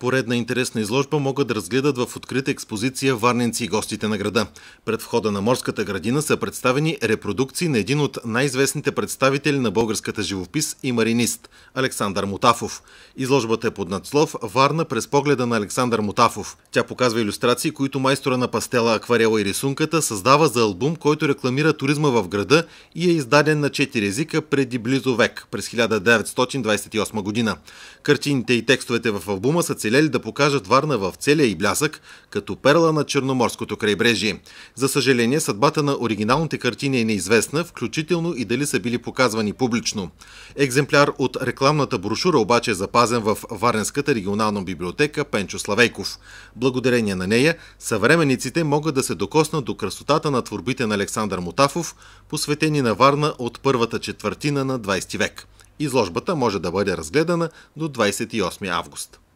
Поредна интересна изложба могат да разгледат в открита експозиция Варненци и гостите на града. Пред входа на Морската градина са представени репродукции на един от най-известните представители на българската живопис и маринист – Александър Мутафов. Изложбата е под надслов «Варна през погледа на Александър Мутафов». Тя показва иллюстрации, които майстора на пастела, акварела и рисунката създава за албум, който рекламира туризма в града и е издаден на 4 езика преди близо век, през 1928 година. Картините и текстовете в албума са цели оцелели да покажат Варна в целия и блясък, като перла на Черноморското крайбрежие. За съжаление, съдбата на оригиналните картини е неизвестна, включително и дали са били показвани публично. Екземпляр от рекламната брошура обаче е запазен в Варненската регионална библиотека Пенчо Славейков. Благодарение на нея, съвременниците могат да се докоснат до красотата на творбите на Александър Мутафов, посветени на Варна от първата четвъртина на 20 век. Изложбата може да бъде разгледана до 28 август.